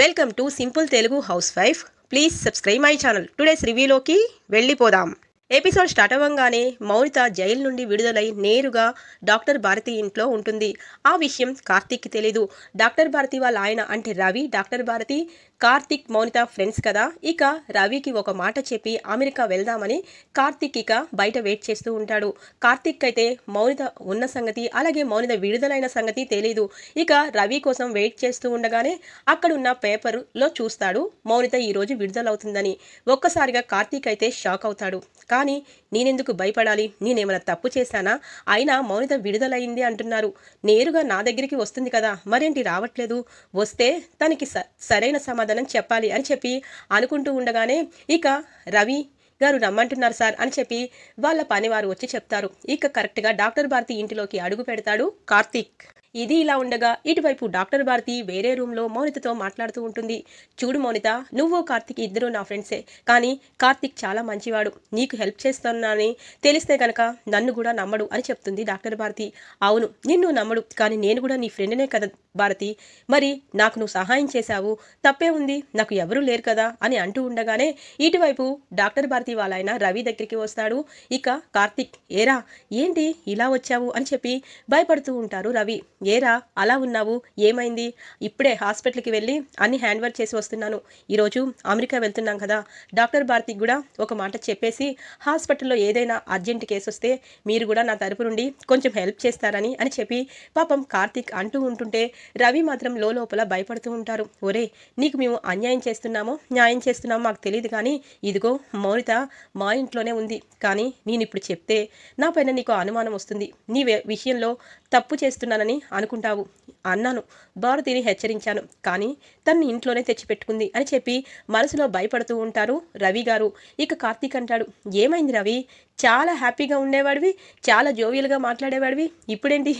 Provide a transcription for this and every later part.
welcome to simple Telugu housewife please subscribe my channel today's రివ్యూలోకి వెళ్ళిపోదాం episode start అవ్వగానే Mounitha jail నుండి విడుదలై నేరుగా డాక్టర్ భారతి ఇంట్లో ఉంటుంది ఆ విషయం కార్తీక్కి తెలీదు డాక్టర్ భారతి వాళ్ళ ఆయన అంటే రవి డాక్టర్ భారతి కార్తిక్ మౌనిత ఫ్రెండ్స్ కదా ఇక రవికి ఒక మాట చెప్పి అమెరికా వెళ్దామని కార్తిక్ ఇక బయట వెయిట్ చేస్తూ ఉంటాడు కార్తిక్ అయితే మౌనిత ఉన్న సంగతి అలాగే మౌనిత విడుదలైన సంగతి తెలీదు ఇక రవి కోసం వెయిట్ చేస్తూ ఉండగానే అక్కడున్న పేపర్లో చూస్తాడు మౌనిత ఈరోజు విడుదలవుతుందని ఒక్కసారిగా కార్తిక్ అయితే షాక్ అవుతాడు కానీ నేనెందుకు భయపడాలి నేనేమైనా తప్పు చేశానా అయినా మౌనిత విడుదలైంది అంటున్నారు నేరుగా నా దగ్గరికి వస్తుంది కదా మరేంటి రావట్లేదు వస్తే తనకి సరైన సమాధానం సమాధానం చెప్పాలి అని చెప్పి అనుకుంటూ ఉండగానే ఇక రవి గారు రమ్మంటున్నారు సార్ అని చెప్పి వాళ్ళ పనివారు వచ్చి చెప్తారు ఇక కరెక్ట్గా డాక్టర్ భారతి ఇంటిలోకి అడుగు పెడతాడు కార్తీక్ ఇది ఇలా ఉండగా ఇటువైపు డాక్టర్ భారతి వేరే రూమ్లో మౌనితతో మాట్లాడుతూ ఉంటుంది చూడు మౌనిత నువ్వు కార్తిక్ ఇద్దరు నా ఫ్రెండ్సే కానీ కార్తిక్ చాలా మంచివాడు నీకు హెల్ప్ చేస్తున్నానని తెలిస్తే కనుక నన్ను కూడా నమ్మడు అని చెప్తుంది డాక్టర్ భారతి అవును నిన్ను నమ్మడు కానీ నేను కూడా నీ ఫ్రెండ్నే కదా భారతి మరి నాకు నువ్వు సహాయం చేశావు తప్పే ఉంది నాకు ఎవరూ లేరు కదా అని అంటూ ఉండగానే ఇటువైపు డాక్టర్ భారతి వాళ్ళైన రవి దగ్గరికి వస్తాడు ఇక కార్తిక్ ఏరా ఏంటి ఇలా వచ్చావు అని చెప్పి భయపడుతూ ఉంటారు రవి ఏరా అలా ఉన్నావు ఏమైంది ఇప్పుడే హాస్పిటల్కి వెళ్ళి అన్ని హ్యాండ్ వర్క్ చేసి వస్తున్నాను ఈరోజు అమెరికా వెళ్తున్నాం కదా డాక్టర్ భారతికి కూడా ఒక మాట చెప్పేసి హాస్పిటల్లో ఏదైనా అర్జెంట్ కేసు వస్తే మీరు కూడా నా తరపు నుండి కొంచెం హెల్ప్ చేస్తారని అని చెప్పి పాపం కార్తిక్ అంటూ ఉంటుంటే రవి మాత్రం లోపల భయపడుతూ ఉంటారు ఒరే నీకు మేము అన్యాయం చేస్తున్నామో న్యాయం చేస్తున్నామో మాకు తెలియదు కానీ ఇదిగో మౌనిత మా ఇంట్లోనే ఉంది కానీ నేను ఇప్పుడు చెప్తే నా పైన నీకు అనుమానం వస్తుంది నీ విషయంలో తప్పు చేస్తున్నానని అనుకుంటావు అన్నాను భారతిని హెచ్చరించాను కానీ తన్ని ఇంట్లోనే తెచ్చిపెట్టుకుంది అని చెప్పి మనసులో భయపడుతూ ఉంటారు రవి గారు ఇక కార్తీక్ అంటాడు ఏమైంది రవి చాలా హ్యాపీగా ఉండేవాడివి చాలా జోవియల్గా మాట్లాడేవాడివి ఇప్పుడేంటి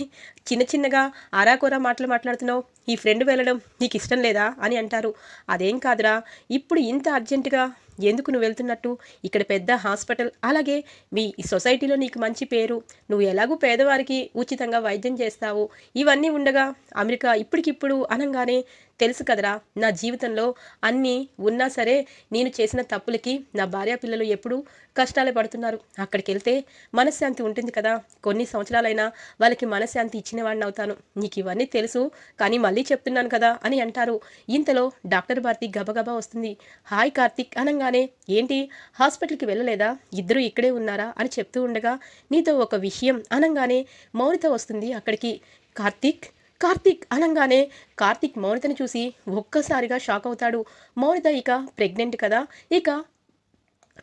చిన్న చిన్నగా అరాకోరా మాటలు మాట్లాడుతున్నావు ఈ ఫ్రెండ్ వెళ్ళడం నీకు ఇష్టం లేదా అని అంటారు అదేం కాదురా ఇప్పుడు ఇంత అర్జెంటుగా ఎందుకు నువ్వు వెళ్తున్నట్టు ఇక్కడ పెద్ద హాస్పిటల్ అలాగే మీ సొసైటీలో నీకు మంచి పేరు నువ్వు ఎలాగూ పేదవారికి ఉచితంగా వైద్యం చేస్తావు ఇవన్నీ ఉండగా అమెరికా ఇప్పటికిప్పుడు అనగానే తెలుసు కదరా నా జీవితంలో అన్నీ ఉన్నా సరే నేను చేసిన తప్పులకి నా భార్య పిల్లలు ఎప్పుడూ కష్టాలే పడుతున్నారు అక్కడికి వెళ్తే మనశ్శాంతి ఉంటుంది కదా కొన్ని సంవత్సరాలైనా వాళ్ళకి మనశ్శాంతి ఇచ్చిన వాడిని అవుతాను నీకు ఇవన్నీ తెలుసు కానీ మళ్ళీ చెప్తున్నాను కదా అని అంటారు ఇంతలో డాక్టర్ భారతి గబగబా వస్తుంది హాయ్ కార్తిక్ అనగానే ఏంటి హాస్పిటల్కి వెళ్ళలేదా ఇద్దరు ఇక్కడే ఉన్నారా అని చెప్తూ ఉండగా నీతో ఒక విషయం అనగానే మౌనిత వస్తుంది అక్కడికి కార్తిక్ కార్తీక్ అనగానే కార్తీక్ మౌనితను చూసి ఒక్కసారిగా షాక్ అవుతాడు మౌనిత ఇక ప్రెగ్నెంట్ కదా ఇక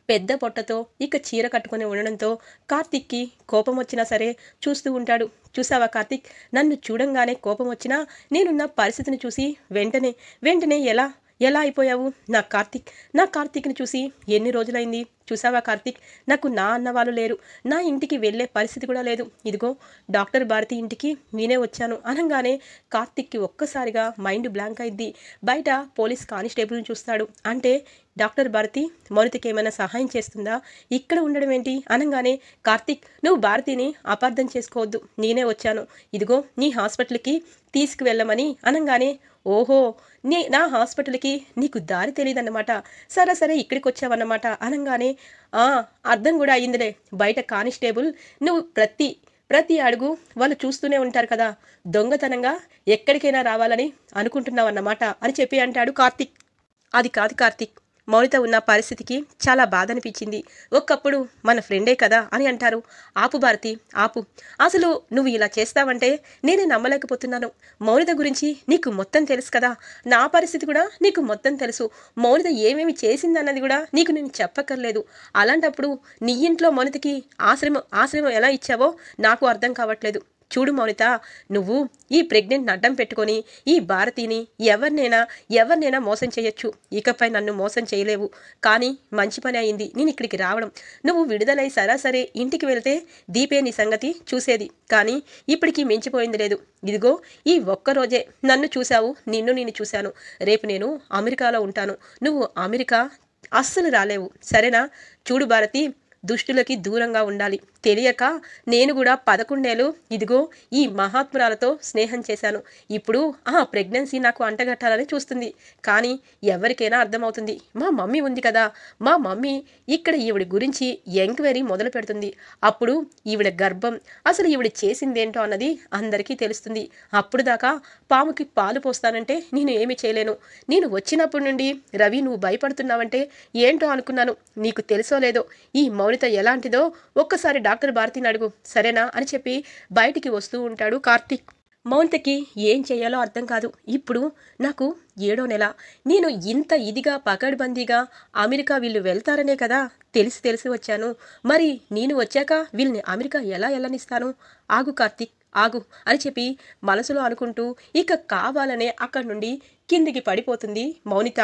పెద్ద పొట్టతో ఇక చీర కట్టుకుని ఉండడంతో కార్తిక్కి కోపం వచ్చినా సరే చూస్తూ ఉంటాడు చూసావా కార్తిక్ నన్ను చూడంగానే కోపం వచ్చినా నేనున్న పరిస్థితిని చూసి వెంటనే వెంటనే ఎలా ఎలా అయిపోయావు నా కార్తిక్ నా కార్తిక్ని చూసి ఎన్ని రోజులైంది చూసావా కార్తీక్ నాకు నా అన్న వాళ్ళు లేరు నా ఇంటికి వెళ్ళే పరిస్థితి కూడా లేదు ఇదిగో డాక్టర్ భారతి ఇంటికి నేనే వచ్చాను అనగానే కార్తీక్కి ఒక్కసారిగా మైండ్ బ్లాంక్ అయింది బయట పోలీస్ కానిస్టేబుల్ని చూస్తాడు అంటే డాక్టర్ భారతి మౌనితకి ఏమైనా సహాయం చేస్తుందా ఇక్కడ ఉండడం ఏంటి అనగానే కార్తీక్ నువ్వు భారతిని అపార్థం చేసుకోవద్దు నేనే వచ్చాను ఇదిగో నీ హాస్పిటల్కి తీసుకువెళ్ళమని అనగానే ఓహో నీ నా హాస్పిటల్కి నీకు దారి తెలియదన్నమాట సరే సరే ఇక్కడికి వచ్చావన్నమాట అనగానే ఆ అర్థం కూడా అయ్యిందిలే బయట కానిస్టేబుల్ నువ్వు ప్రతి ప్రతి అడుగు వాళ్ళు చూస్తూనే ఉంటారు కదా దొంగతనంగా ఎక్కడికైనా రావాలని అనుకుంటున్నావు అన్నమాట అని చెప్పి అంటాడు కార్తిక్ అది కాదు కార్తిక్ మౌనిత ఉన్న పరిస్థితికి చాలా బాధ అనిపించింది ఒక్కప్పుడు మన ఫ్రెండే కదా అని అంటారు ఆపు భారతి ఆపు అసలు నువ్వు ఇలా చేస్తావంటే నేనే నమ్మలేకపోతున్నాను మౌనిత గురించి నీకు మొత్తం తెలుసు కదా నా పరిస్థితి కూడా నీకు మొత్తం తెలుసు మౌనిత ఏమేమి చేసిందన్నది కూడా నీకు నేను చెప్పక్కర్లేదు అలాంటప్పుడు నీ ఇంట్లో మౌనితకి ఆశ్రమం ఆశ్రమం ఎలా ఇచ్చావో నాకు అర్థం కావట్లేదు చూడు మౌనిత నువ్వు ఈ ప్రెగ్నెంట్ అడ్డం పెట్టుకొని ఈ భారతిని ఎవరినైనా ఎవరినైనా మోసం చేయొచ్చు ఇకపై నన్ను మోసం చేయలేవు కానీ మంచి పని అయింది నేను ఇక్కడికి రావడం నువ్వు విడుదలై సరాసరే ఇంటికి వెళ్తే దీపే నీ సంగతి చూసేది కానీ ఇప్పటికీ మించిపోయింది లేదు ఇదిగో ఈ ఒక్కరోజే నన్ను చూశావు నిన్ను నేను చూశాను రేపు నేను అమెరికాలో ఉంటాను నువ్వు అమెరికా అస్సలు రాలేవు సరేనా చూడు భారతి దుష్టులకి దూరంగా ఉండాలి తెలియక నేను కూడా పదకొండేళ్ళు ఇదిగో ఈ మహాత్మురాలతో స్నేహం చేశాను ఇప్పుడు ఆ ప్రెగ్నెన్సీ నాకు అంటగట్టాలని చూస్తుంది కానీ ఎవరికైనా అర్థమవుతుంది మా మమ్మీ ఉంది కదా మా మమ్మీ ఇక్కడ ఈవిడ గురించి ఎంక్వైరీ మొదలు పెడుతుంది అప్పుడు ఈవిడ గర్భం అసలు ఈవిడ చేసిందేంటో అన్నది అందరికీ తెలుస్తుంది అప్పుడు దాకా పాముకి పాలు పోస్తానంటే నేను ఏమి చేయలేను నేను వచ్చినప్పటి నుండి రవి నువ్వు భయపడుతున్నావంటే ఏంటో అనుకున్నాను నీకు తెలుసో లేదో ఈ మౌనిత ఎలాంటిదో ఒక్కసారి డాక్టర్ డాక్టర్ భారతిని అడుగు సరేనా అని చెప్పి బయటికి వస్తూ ఉంటాడు కార్తీక్ మౌంతకి ఏం చేయాలో అర్థం కాదు ఇప్పుడు నాకు ఏడో నెల నేను ఇంత ఇదిగా పకడ్బందీగా అమెరికా వీళ్ళు వెళ్తారనే కదా తెలిసి తెలిసి వచ్చాను మరి నేను వచ్చాక వీళ్ళని అమెరికా ఎలా వెళ్ళనిస్తాను ఆగు కార్తీక్ ఆగు అని చెప్పి మనసులో అనుకుంటూ ఇక కావాలనే అక్కడి నుండి కిందికి పడిపోతుంది మౌనిత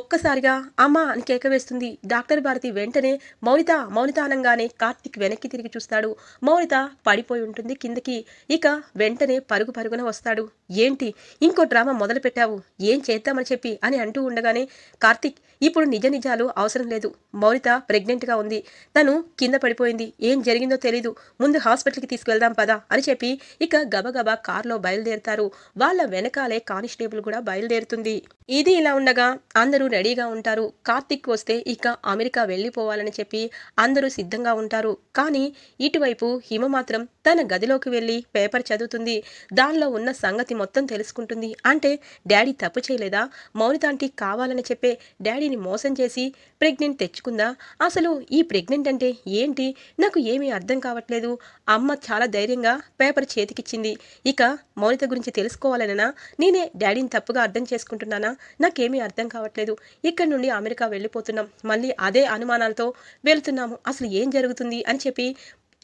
ఒక్కసారిగా అమ్మ అని కేక వేస్తుంది డాక్టర్ భారతి వెంటనే మౌనిత మౌనిత అనగానే కార్తిక్ వెనక్కి తిరిగి చూస్తాడు మౌనిత పడిపోయి ఉంటుంది కిందకి ఇక వెంటనే పరుగు పరుగున వస్తాడు ఏంటి ఇంకో డ్రామా మొదలు పెట్టావు ఏం చేద్దామని చెప్పి అని అంటూ ఉండగానే కార్తిక్ ఇప్పుడు నిజ నిజాలు అవసరం లేదు మౌనిత ప్రెగ్నెంట్గా ఉంది తను కింద పడిపోయింది ఏం జరిగిందో తెలీదు ముందు హాస్పిటల్కి తీసుకువెళ్దాం పదా అని చెప్పి ఇక గబగబా కారులో బయలుదేరుతారు వాళ్ళ వెనకాలే కానిస్టేబుల్ కూడా బయలుదేరుతుంది ఇది ఇలా ఉండగా అందరూ రెడీగా ఉంటారు కార్తిక్ వస్తే ఇక అమెరికా వెళ్ళిపోవాలని చెప్పి అందరూ సిద్ధంగా ఉంటారు కానీ ఇటువైపు హిమ మాత్రం తన గదిలోకి వెళ్ళి పేపర్ చదువుతుంది దానిలో ఉన్న సంగతి మొత్తం తెలుసుకుంటుంది అంటే డాడీ తప్పు చేయలేదా మౌనితాంటి కావాలని చెప్పే డాడీని మోసం చేసి ప్రెగ్నెంట్ తెచ్చుకుందా అసలు ఈ ప్రెగ్నెంట్ అంటే ఏంటి నాకు ఏమీ అర్థం కావట్లేదు అమ్మ చాలా ధైర్యంగా పేపర్ చేతికిచ్చింది ఇక మౌనిత గురించి తెలుసుకోవాలనేనా నేనే డాడీని తప్పుగా అర్థం చేసుకుంటున్నానా నాకేమీ అర్థం కావట్లేదు ఇక్కడ నుండి అమెరికా వెళ్ళిపోతున్నాం మళ్ళీ అదే అనుమానాలతో వెళ్తున్నాము అసలు ఏం జరుగుతుంది అని చెప్పి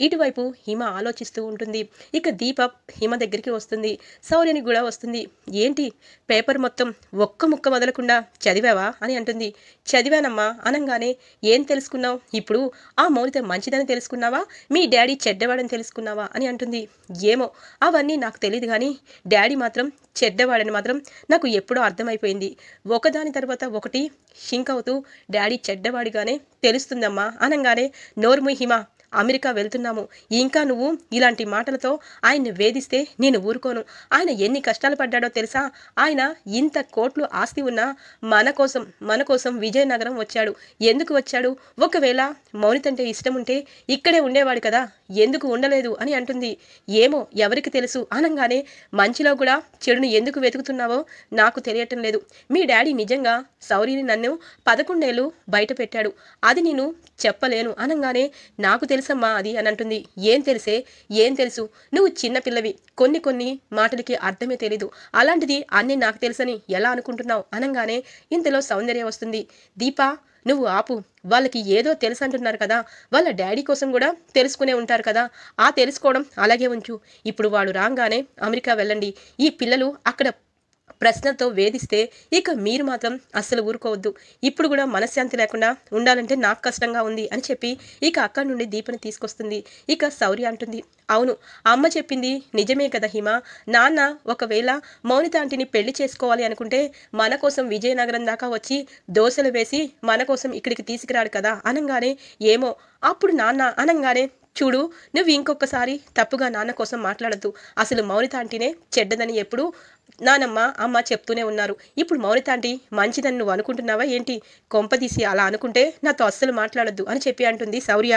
ఇటువైపు హిమ ఆలోచిస్తూ ఉంటుంది ఇక దీప హిమ దగ్గరికి వస్తుంది సౌర్యని కూడా వస్తుంది ఏంటి పేపర్ మొత్తం ఒక్క ముక్క వదలకుండా చదివావా అని అంటుంది చదివానమ్మా అనగానే ఏం తెలుసుకున్నావు ఇప్పుడు ఆ మౌలిత మంచిదని తెలుసుకున్నావా మీ డాడీ చెడ్డవాడని తెలుసుకున్నావా అని అంటుంది ఏమో అవన్నీ నాకు తెలియదు కానీ డాడీ మాత్రం చెడ్డవాడని మాత్రం నాకు ఎప్పుడో అర్థమైపోయింది ఒకదాని తర్వాత ఒకటి షింక్ అవుతూ డాడీ చెడ్డవాడిగానే తెలుస్తుందమ్మా అనగానే నోర్ము హిమ అమెరికా వెళ్తున్నాము ఇంకా నువ్వు ఇలాంటి మాటలతో ఆయన్ని వేధిస్తే నేను ఊరుకోను ఆయన ఎన్ని కష్టాలు పడ్డాడో తెలుసా ఆయన ఇంత కోట్లు ఆస్తి ఉన్నా మన కోసం మన కోసం విజయనగరం వచ్చాడు ఎందుకు వచ్చాడు ఒకవేళ మౌనితంటే ఇష్టం ఉంటే ఇక్కడే ఉండేవాడు కదా ఎందుకు ఉండలేదు అని అంటుంది ఏమో ఎవరికి తెలుసు అనగానే మంచిలో కూడా చెడును ఎందుకు వెతుకుతున్నావో నాకు తెలియటం లేదు మీ డాడీ నిజంగా సౌరిని నన్ను పదకొండేళ్ళు బయట పెట్టాడు అది నేను చెప్పలేను అనగానే నాకు తెలుసమ్మా అది అని అంటుంది ఏం తెలిసే ఏం తెలుసు నువ్వు చిన్నపిల్లవి కొన్ని కొన్ని మాటలకి అర్థమే తెలీదు అలాంటిది అన్నీ నాకు తెలుసని ఎలా అనుకుంటున్నావు అనగానే ఇంతలో సౌందర్యం వస్తుంది దీపా నువ్వు ఆపు వాళ్ళకి ఏదో తెలుసు అంటున్నారు కదా వాళ్ళ డాడీ కోసం కూడా తెలుసుకునే ఉంటారు కదా ఆ తెలుసుకోవడం అలాగే ఉంచు ఇప్పుడు వాడు రాగానే అమెరికా వెళ్ళండి ఈ పిల్లలు అక్కడ ప్రశ్నతో వేధిస్తే ఇక మీరు మాత్రం అస్సలు ఊరుకోవద్దు ఇప్పుడు కూడా మనశ్శాంతి లేకుండా ఉండాలంటే నాకు కష్టంగా ఉంది అని చెప్పి ఇక అక్కడి నుండి దీపని తీసుకొస్తుంది ఇక శౌర్య అంటుంది అవును అమ్మ చెప్పింది నిజమే కదా హిమ నాన్న ఒకవేళ మౌనిత ఆంటీని పెళ్లి చేసుకోవాలి అనుకుంటే మన కోసం విజయనగరం దాకా వచ్చి దోశలు వేసి మన కోసం ఇక్కడికి తీసుకురాడు కదా అనగానే ఏమో అప్పుడు నాన్న అనగానే చూడు నువ్వు ఇంకొకసారి తప్పుగా నాన్న కోసం మాట్లాడద్దు అసలు మౌనిత ఆంటీనే చెడ్డదని ఎప్పుడు నానమ్మ అమ్మ చెప్తూనే ఉన్నారు ఇప్పుడు మౌనిత ఆంటీ మంచిదని నువ్వు అనుకుంటున్నావా ఏంటి కొంపదీసి అలా అనుకుంటే నాతో అస్సలు మాట్లాడద్దు అని చెప్పి అంటుంది శౌర్య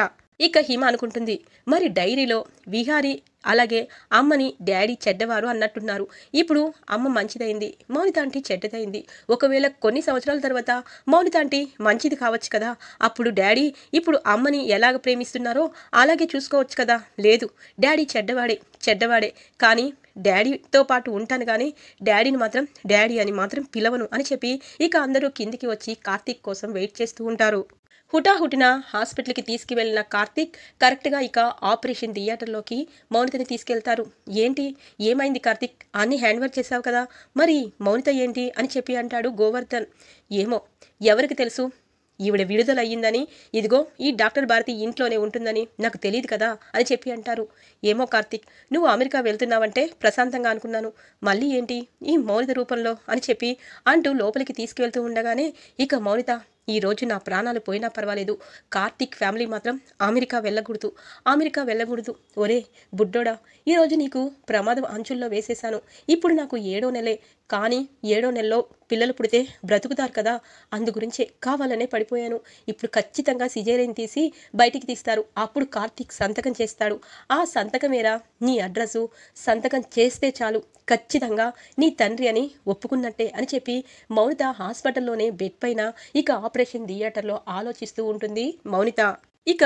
ఇక హిమ అనుకుంటుంది మరి డైరీలో విహారీ అలాగే అమ్మని డాడీ చెడ్డవారు అన్నట్టున్నారు ఇప్పుడు అమ్మ మంచిదైంది మౌనితాంటి చెడ్డదైంది ఒకవేళ కొన్ని సంవత్సరాల తర్వాత మౌనితాంటి మంచిది కావచ్చు కదా అప్పుడు డాడీ ఇప్పుడు అమ్మని ఎలాగ ప్రేమిస్తున్నారో అలాగే చూసుకోవచ్చు కదా లేదు డాడీ చెడ్డవాడే చెడ్డవాడే కానీ డాడీతో పాటు ఉంటాను కానీ డాడీని మాత్రం డాడీ అని మాత్రం పిలవను అని చెప్పి ఇక అందరూ కిందికి వచ్చి కార్తీక్ కోసం వెయిట్ చేస్తూ ఉంటారు హుటాహుటిన హాస్పిటల్కి తీసుకువెళ్లిన కార్తీక్ కరెక్ట్గా ఇక ఆపరేషన్ థియేటర్లోకి మౌనితని తీసుకెళ్తారు ఏంటి ఏమైంది కార్తీక్ అన్ని హ్యాండ్ వర్క్ చేశావు కదా మరి మౌనిత ఏంటి అని చెప్పి అంటాడు గోవర్ధన్ ఏమో ఎవరికి తెలుసు ఈవిడ విడుదలయ్యిందని ఇదిగో ఈ డాక్టర్ భారతి ఇంట్లోనే ఉంటుందని నాకు తెలియదు కదా అని చెప్పి అంటారు ఏమో కార్తీక్ నువ్వు అమెరికా వెళ్తున్నావంటే ప్రశాంతంగా అనుకున్నాను మళ్ళీ ఏంటి ఈ మౌనిత రూపంలో అని చెప్పి అంటూ లోపలికి తీసుకువెళ్తూ ఉండగానే ఇక మౌనిత ఈ రోజు నా ప్రాణాలు పోయినా పర్వాలేదు కార్తిక్ ఫ్యామిలీ మాత్రం అమెరికా వెళ్ళకూడదు అమెరికా వెళ్ళకూడదు ఒరే బుడ్డోడా ఈరోజు నీకు ప్రమాదం అంచుల్లో వేసేశాను ఇప్పుడు నాకు ఏడో నెలే కానీ ఏడో నెలలో పిల్లలు పుడితే బ్రతుకుతారు కదా అందు గురించే కావాలనే పడిపోయాను ఇప్పుడు ఖచ్చితంగా సిజేరియన్ తీసి బయటికి తీస్తారు అప్పుడు కార్తిక్ సంతకం చేస్తాడు ఆ సంతకం మీద నీ అడ్రస్సు సంతకం చేస్తే చాలు ఖచ్చితంగా నీ తండ్రి అని ఒప్పుకున్నట్టే అని చెప్పి మౌనిత హాస్పిటల్లోనే బెడ్ పైన ఇక ఆపరేషన్ థియేటర్లో ఆలోచిస్తూ ఉంటుంది మౌనిత ఇక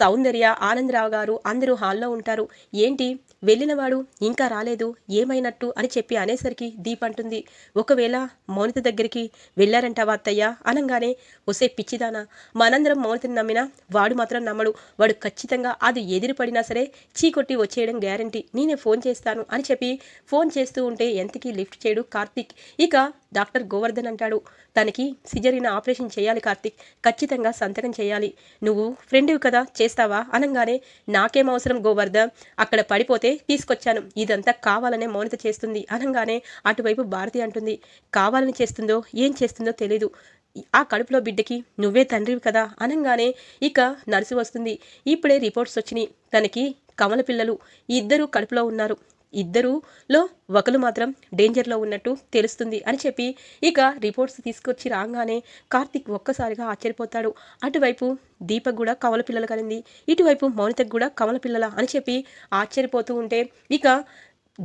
సౌందర్య ఆనందరావు గారు అందరూ హాల్లో ఉంటారు ఏంటి వెళ్ళినవాడు ఇంకా రాలేదు ఏమైనట్టు అని చెప్పి అనేసరికి దీప్ అంటుంది ఒకవేళ మౌనిత దగ్గరికి వెళ్ళారంటావా అత్తయ్య అనంగానే ఒసే పిచ్చిదానా మనందరం మౌనితని నమ్మినా వాడు మాత్రం నమ్మడు వాడు ఖచ్చితంగా అది ఎదిరిపడినా సరే చీకొట్టి వచ్చేయడం గ్యారంటీ నేనే ఫోన్ చేస్తాను అని చెప్పి ఫోన్ చేస్తూ ఉంటే ఎంతకీ లిఫ్ట్ చేయడు కార్తీక్ ఇక డాక్టర్ గోవర్ధన్ అంటాడు తనకి సిజరిన ఆపరేషన్ చేయాలి కార్తీక్ ఖచ్చితంగా సంతకం చేయాలి నువ్వు ఫ్రెండ్వి కదా చేస్తావా అనంగానే నాకేం అవసరం గోవర్ధన్ అక్కడ పడిపోతే అందుకే తీసుకొచ్చాను ఇదంతా కావాలనే మౌనిత చేస్తుంది అనగానే అటువైపు భారతి అంటుంది కావాలని చేస్తుందో ఏం చేస్తుందో తెలీదు ఆ కడుపులో బిడ్డకి నువ్వే తండ్రివి కదా అనగానే ఇక నర్సు వస్తుంది ఇప్పుడే రిపోర్ట్స్ వచ్చినాయి తనకి కమల పిల్లలు ఇద్దరు కడుపులో ఉన్నారు ఇద్దరులో ఒకరు మాత్రం డేంజర్లో ఉన్నట్టు తెలుస్తుంది అని చెప్పి ఇక రిపోర్ట్స్ తీసుకొచ్చి రాగానే కార్తిక్ ఒక్కసారిగా ఆశ్చర్యపోతాడు అటువైపు దీపక్ కూడా కవల పిల్లలు కలింది ఇటువైపు మౌనితకు కూడా కవల పిల్లల అని చెప్పి ఆశ్చర్యపోతూ ఉంటే ఇక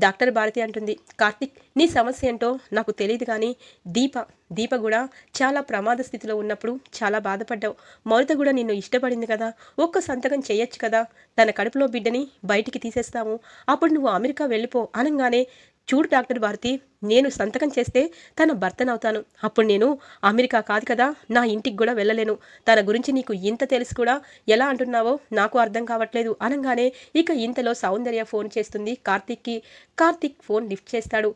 డాక్టర్ భారతి అంటుంది కార్తిక్ నీ సమస్య ఏంటో నాకు తెలియదు కానీ దీప దీప కూడా చాలా ప్రమాద స్థితిలో ఉన్నప్పుడు చాలా బాధపడ్డావు మరుత కూడా నిన్ను ఇష్టపడింది కదా ఒక్క సంతకం చేయొచ్చు కదా తన కడుపులో బిడ్డని బయటికి తీసేస్తాము అప్పుడు నువ్వు అమెరికా వెళ్ళిపో అనగానే చూడు డాక్టర్ భారతి నేను సంతకం చేస్తే తన భర్తనవుతాను అప్పుడు నేను అమెరికా కాదు కదా నా ఇంటికి కూడా వెళ్ళలేను తన గురించి నీకు ఇంత తెలుసు కూడా ఎలా అంటున్నావో నాకు అర్థం కావట్లేదు అనగానే ఇక ఇంతలో సౌందర్య ఫోన్ చేస్తుంది కార్తిక్కి కార్తిక్ ఫోన్ లిఫ్ట్ చేస్తాడు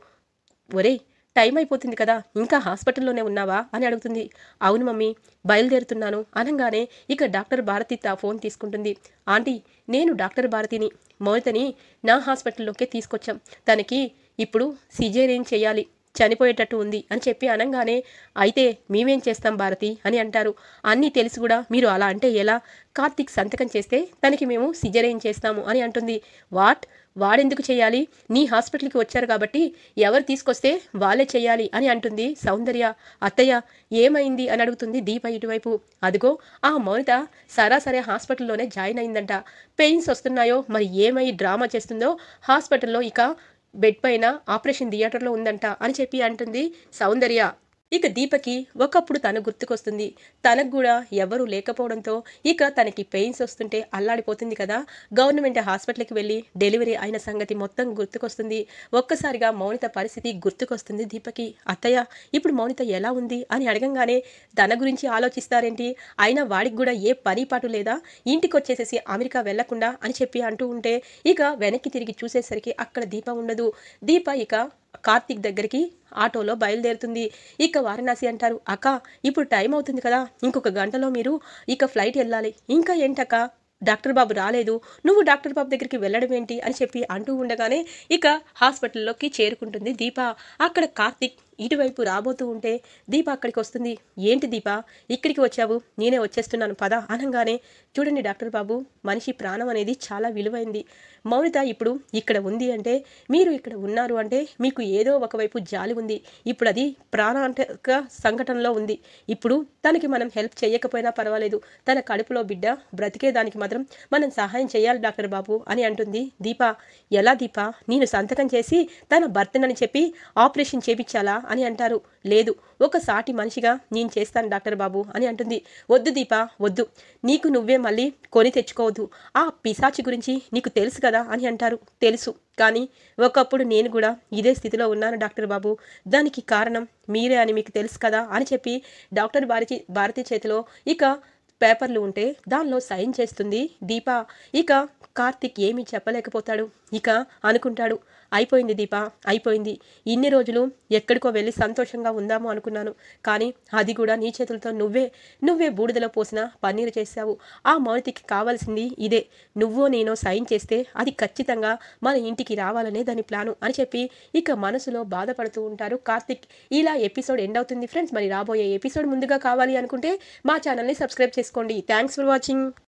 ఒరే టైం అయిపోతుంది కదా ఇంకా హాస్పిటల్లోనే ఉన్నావా అని అడుగుతుంది అవును మమ్మీ బయలుదేరుతున్నాను అనగానే ఇక డాక్టర్ భారతి తా ఫోన్ తీసుకుంటుంది ఆంటీ నేను డాక్టర్ భారతిని మౌనితని నా హాస్పిటల్లోకే తీసుకొచ్చాం తనకి ఇప్పుడు సిజేరియన్ చేయాలి చనిపోయేటట్టు ఉంది అని చెప్పి అనగానే అయితే మేమేం చేస్తాం భారతి అని అంటారు అన్నీ తెలిసి కూడా మీరు అలా అంటే ఎలా కార్తిక్ సంతకం చేస్తే తనకి మేము సిజరేం చేస్తాము అని అంటుంది వాట్ వాడెందుకు చేయాలి నీ హాస్పిటల్కి వచ్చారు కాబట్టి ఎవరు తీసుకొస్తే వాళ్ళే చేయాలి అని అంటుంది సౌందర్య అత్తయ్య ఏమైంది అని అడుగుతుంది దీప ఇటువైపు అదిగో ఆ మౌనిత సరాసరి హాస్పిటల్లోనే జాయిన్ అయిందంట పెయిన్స్ వస్తున్నాయో మరి ఏమై డ్రామా చేస్తుందో హాస్పిటల్లో ఇక బెడ్ పైన ఆపరేషన్ థియేటర్లో ఉందంట అని చెప్పి అంటుంది సౌందర్య ఇక దీపకి ఒకప్పుడు తను గుర్తుకొస్తుంది తనకు కూడా ఎవరూ లేకపోవడంతో ఇక తనకి పెయిన్స్ వస్తుంటే అల్లాడిపోతుంది కదా గవర్నమెంట్ హాస్పిటల్కి వెళ్ళి డెలివరీ అయిన సంగతి మొత్తం గుర్తుకొస్తుంది ఒక్కసారిగా మౌనిత పరిస్థితి గుర్తుకొస్తుంది దీపకి అత్తయ్య ఇప్పుడు మౌనిత ఎలా ఉంది అని అడగంగానే తన గురించి ఆలోచిస్తారేంటి అయినా వాడికి కూడా ఏ పని పాటు లేదా ఇంటికి వచ్చేసేసి అమెరికా వెళ్లకుండా అని చెప్పి అంటూ ఉంటే ఇక వెనక్కి తిరిగి చూసేసరికి అక్కడ దీప ఉండదు దీప ఇక కార్తీక్ దగ్గరికి ఆటోలో బయలుదేరుతుంది ఇక వారణాసి అంటారు అక్క ఇప్పుడు టైం అవుతుంది కదా ఇంకొక గంటలో మీరు ఇక ఫ్లైట్ వెళ్ళాలి ఇంకా ఏంటక్క డాక్టర్ బాబు రాలేదు నువ్వు డాక్టర్ బాబు దగ్గరికి వెళ్ళడం ఏంటి అని చెప్పి అంటూ ఉండగానే ఇక హాస్పిటల్లోకి చేరుకుంటుంది దీప అక్కడ కార్తీక్ ఇటువైపు రాబోతూ ఉంటే దీప అక్కడికి వస్తుంది ఏంటి దీప ఇక్కడికి వచ్చావు నేనే వచ్చేస్తున్నాను పద అనగానే చూడండి డాక్టర్ బాబు మనిషి ప్రాణం అనేది చాలా విలువైంది మౌనిత ఇప్పుడు ఇక్కడ ఉంది అంటే మీరు ఇక్కడ ఉన్నారు అంటే మీకు ఏదో ఒకవైపు జాలి ఉంది ఇప్పుడు అది ప్రాణాంతక సంఘటనలో ఉంది ఇప్పుడు తనకి మనం హెల్ప్ చేయకపోయినా పర్వాలేదు తన కడుపులో బిడ్డ బ్రతికేదానికి మాత్రం మనం సహాయం చేయాలి డాక్టర్ బాబు అని అంటుంది దీప ఎలా దీప నేను సంతకం చేసి తన భర్తనని చెప్పి ఆపరేషన్ చేపించాలా అని అంటారు లేదు ఒక సాటి మనిషిగా నేను చేస్తాను డాక్టర్ బాబు అని అంటుంది వద్దు దీప వద్దు నీకు నువ్వే మళ్ళీ కొని తెచ్చుకోవద్దు ఆ పిశాచి గురించి నీకు తెలుసు కదా అని అంటారు తెలుసు కానీ ఒకప్పుడు నేను కూడా ఇదే స్థితిలో ఉన్నాను డాక్టర్ బాబు దానికి కారణం మీరే అని మీకు తెలుసు కదా అని చెప్పి డాక్టర్ భారతి భారతి చేతిలో ఇక పేపర్లు ఉంటే దానిలో సైన్ చేస్తుంది దీప ఇక కార్తిక్ ఏమీ చెప్పలేకపోతాడు ఇక అనుకుంటాడు అయిపోయింది దీప అయిపోయింది ఇన్ని రోజులు ఎక్కడికో వెళ్ళి సంతోషంగా ఉందాము అనుకున్నాను కానీ అది కూడా నీ చేతులతో నువ్వే నువ్వే బూడిదలో పోసిన పన్నీరు చేశావు ఆ మౌనితికి కావాల్సింది ఇదే నువ్వో నేను సైన్ చేస్తే అది ఖచ్చితంగా మన ఇంటికి రావాలనే దాని ప్లాను అని చెప్పి ఇక మనసులో బాధపడుతూ ఉంటారు కార్తిక్ ఇలా ఎపిసోడ్ ఎండ్ అవుతుంది ఫ్రెండ్స్ మరి రాబోయే ఎపిసోడ్ ముందుగా కావాలి అనుకుంటే మా ఛానల్ని సబ్స్క్రైబ్ చేసుకోండి చేసుకోండి థ్యాంక్స్ ఫర్ వాచింగ్